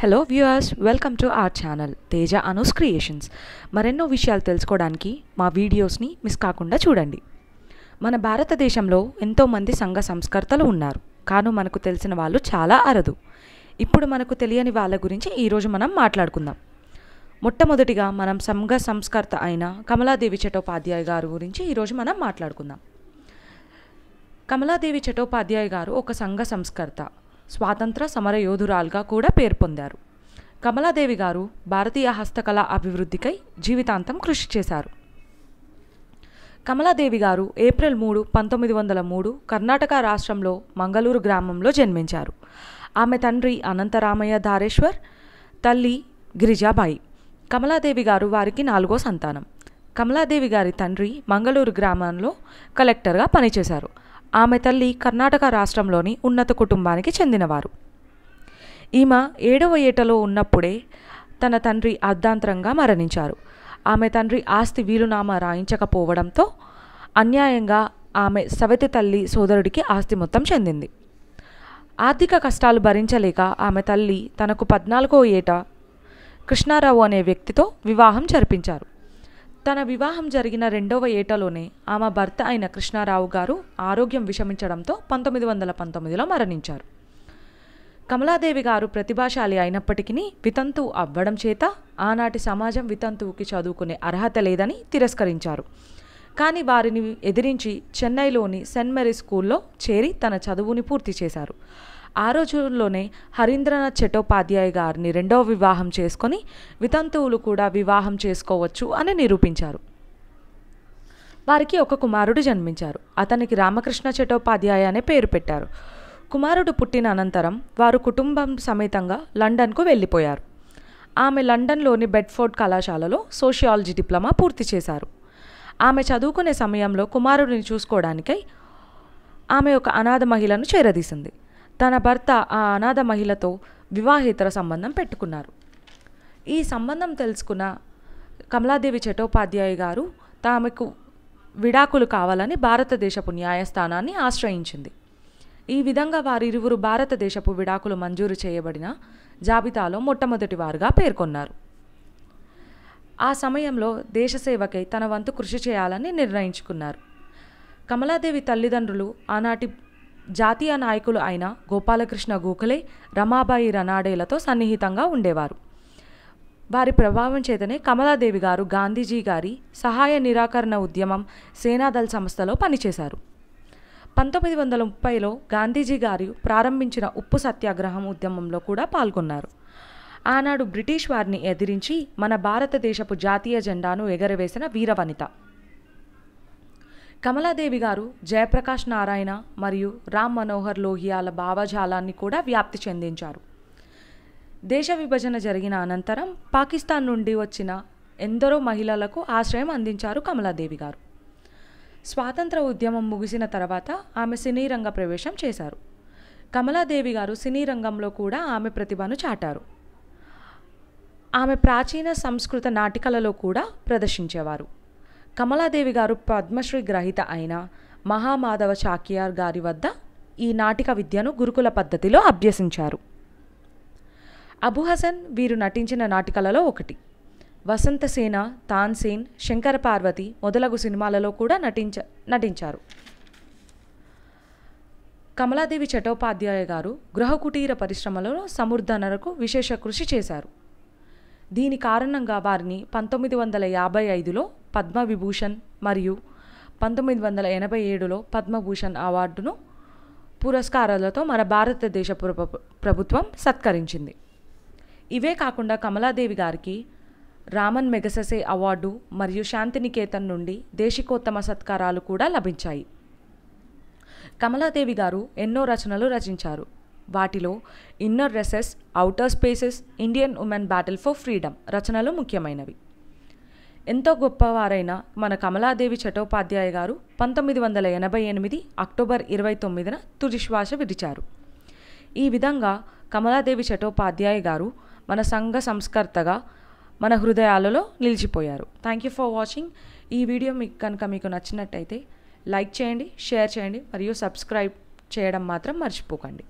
hello viewers welcome to our channel Teja Anu's creations మరెన్నో విషయాలు తెలుసుకోవడానికి మా వీడియోస్ని మిస్ కాకుండా చూడండి మన భారతదేశంలో ఎంతోమంది సంఘ సంస్కర్తలు ఉన్నారు కాను మనకు తెలిసిన వాళ్ళు చాలా అరదు ఇప్పుడు మనకు తెలియని వాళ్ళ గురించి ఈరోజు మనం మాట్లాడుకుందాం మొట్టమొదటిగా మనం సంఘ సంస్కర్త అయిన కమలాదేవి చటోపాధ్యాయ గారు గురించి ఈరోజు మనం మాట్లాడుకుందాం కమలాదేవి చటోపాధ్యాయ గారు ఒక సంఘ సంస్కర్త స్వాతంత్ర సమర యోధురాలుగా కూడా పేరు పొందారు కమలాదేవి గారు భారతీయ హస్తకళ అభివృద్ధికై జీవితాంతం కృషి చేశారు కమలాదేవి గారు ఏప్రిల్ మూడు పంతొమ్మిది వందల మూడు కర్ణాటక రాష్ట్రంలో మంగళూరు గ్రామంలో జన్మించారు ఆమె తండ్రి అనంతరామయ్య ధారేశ్వర్ తల్లి గిరిజాబాయి కమలాదేవి గారు వారికి నాలుగో సంతానం కమలాదేవి గారి తండ్రి మంగళూరు గ్రామంలో కలెక్టర్గా పనిచేశారు ఆమె తల్లి కర్ణాటక రాష్ట్రంలోని ఉన్నత కుటుంబానికి చెందినవారు ఈమె ఏడవ ఏటలో ఉన్నప్పుడే తన తండ్రి అర్ధాంతరంగా మరణించారు ఆమె తండ్రి ఆస్తి వీలునామా రాయించకపోవడంతో అన్యాయంగా ఆమె సవతి తల్లి సోదరుడికి ఆస్తి మొత్తం చెందింది ఆర్థిక కష్టాలు భరించలేక ఆమె తల్లి తనకు పద్నాలుగో ఏట కృష్ణారావు అనే వ్యక్తితో వివాహం జరిపించారు తన వివాహం జరిగిన రెండవ ఏటలోనే ఆమె భర్త అయిన కృష్ణారావు గారు ఆరోగ్యం విషమించడంతో పంతొమ్మిది వందల పంతొమ్మిదిలో మరణించారు కమలాదేవి గారు ప్రతిభాశాలి అయినప్పటికీ వితంతువు అవ్వడం చేత ఆనాటి సమాజం వితంతువుకి చదువుకునే అర్హత లేదని తిరస్కరించారు కానీ వారిని ఎదిరించి చెన్నైలోని సెంట్ మెరీ స్కూల్లో చేరి తన చదువుని పూర్తి చేశారు ఆ రోజుల్లోనే హరీంద్రనాథ్ చటోపాధ్యాయ గారిని రెండవ వివాహం చేసుకొని వితంతువులు కూడా వివాహం చేసుకోవచ్చు అని నిరూపించారు వారికి ఒక కుమారుడు జన్మించారు అతనికి రామకృష్ణ చటోపాధ్యాయ అనే పేరు పెట్టారు కుమారుడు పుట్టిన అనంతరం వారు కుటుంబం సమేతంగా లండన్కు వెళ్ళిపోయారు ఆమె లండన్లోని బెడ్ఫోర్డ్ కళాశాలలో సోషియాలజీ డిప్లొమా పూర్తి చేశారు ఆమె చదువుకునే సమయంలో కుమారుడిని చూసుకోవడానికై ఆమె ఒక అనాథ మహిళను చేరదీసింది తన భర్త ఆ అనాథ మహిళతో వివాహేతర సంబంధం పెట్టుకున్నారు ఈ సంబంధం తెలుసుకున్న కమలాదేవి చటోపాధ్యాయ గారు తామకు విడాకులు కావాలని భారతదేశపు న్యాయస్థానాన్ని ఆశ్రయించింది ఈ విధంగా వారిరువురు భారతదేశపు విడాకులు మంజూరు చేయబడిన జాబితాలో మొట్టమొదటి వారుగా పేర్కొన్నారు ఆ సమయంలో దేశసేవకై తన వంతు కృషి చేయాలని నిర్ణయించుకున్నారు కమలాదేవి తల్లిదండ్రులు ఆనాటి జాతీయ నాయకులు అయిన గోపాలకృష్ణ గోఖలే రమాబాయి రనాడేలతో సన్నిహితంగా ఉండేవారు వారి ప్రభావం చేతనే కమలాదేవి గారు గాంధీజీ గారి సహాయ నిరాకరణ ఉద్యమం సేనాదళ సంస్థలో పనిచేశారు పంతొమ్మిది వందల ముప్పైలో గాంధీజీ గారు ప్రారంభించిన ఉప్పు సత్యాగ్రహం ఉద్యమంలో కూడా పాల్గొన్నారు ఆనాడు బ్రిటిష్ వారిని ఎదిరించి మన భారతదేశపు జాతీయ జెండాను ఎగరవేసిన వీరవనిత కమలాదేవి గారు జయప్రకాష్ నారాయణ మరియు రామ్ మనోహర్ లోహియాల భావజాలాన్ని కూడా వ్యాప్తి చెందించారు దేశ విభజన జరిగిన అనంతరం పాకిస్తాన్ నుండి వచ్చిన ఎందరో మహిళలకు ఆశ్రయం అందించారు కమలాదేవి గారు స్వాతంత్ర ఉద్యమం ముగిసిన తర్వాత ఆమె సినీ రంగ ప్రవేశం చేశారు కమలాదేవి గారు సినీ రంగంలో కూడా ఆమె ప్రతిభను చాటారు ఆమె ప్రాచీన సంస్కృత నాటికలలో కూడా ప్రదర్శించేవారు కమలాదేవి గారు పద్మశ్రీ గ్రహీత అయిన మహామాధవ చాకియార్ గారి వద్ద ఈ నాటిక విద్యను గురుకుల పద్ధతిలో అభ్యసించారు అబు హసన్ వీరు నటించిన నాటికలలో ఒకటి వసంతసేన తాన్సేన్ శంకర పార్వతి మొదలగు సినిమాలలో కూడా నటించ నటించారు కమలాదేవి చటోపాధ్యాయ గారు గృహ కుటీర పరిశ్రమలో సమర్థనలకు విశేష కృషి చేశారు దీని కారణంగా వారిని పంతొమ్మిది వందల యాభై ఐదులో పద్మవిభూషణ్ మరియు పంతొమ్మిది వందల ఎనభై ఏడులో పద్మభూషణ్ అవార్డును పురస్కారాలతో మన భారతదేశ ప్రభుత్వం సత్కరించింది ఇవే కాకుండా కమలాదేవి గారికి రామన్ మెగసెసే అవార్డు మరియు శాంతినికేతన్ నుండి దేశికోత్తమ సత్కారాలు కూడా లభించాయి కమలాదేవి గారు ఎన్నో రచనలు రచించారు వాటిలో inner recesses outer spaces Indian women battle for freedom రచనలు ముఖ్యమైనవి ఎంతో గొప్పవారైన మన కమలాదేవి చటోపాధ్యాయ గారు పంతొమ్మిది వందల ఎనభై ఎనిమిది అక్టోబర్ ఇరవై తొమ్మిదిన తుదిశ్వాస విడిచారు ఈ విధంగా కమలాదేవి చటోపాధ్యాయ గారు మన సంఘ సంస్కర్తగా మన హృదయాలలో నిలిచిపోయారు థ్యాంక్ యూ ఫర్ వాచింగ్ ఈ వీడియో మీకు కనుక మీకు నచ్చినట్టయితే లైక్ చేయండి షేర్ చేయండి మరియు సబ్స్క్రైబ్ చేయడం మాత్రం మర్చిపోకండి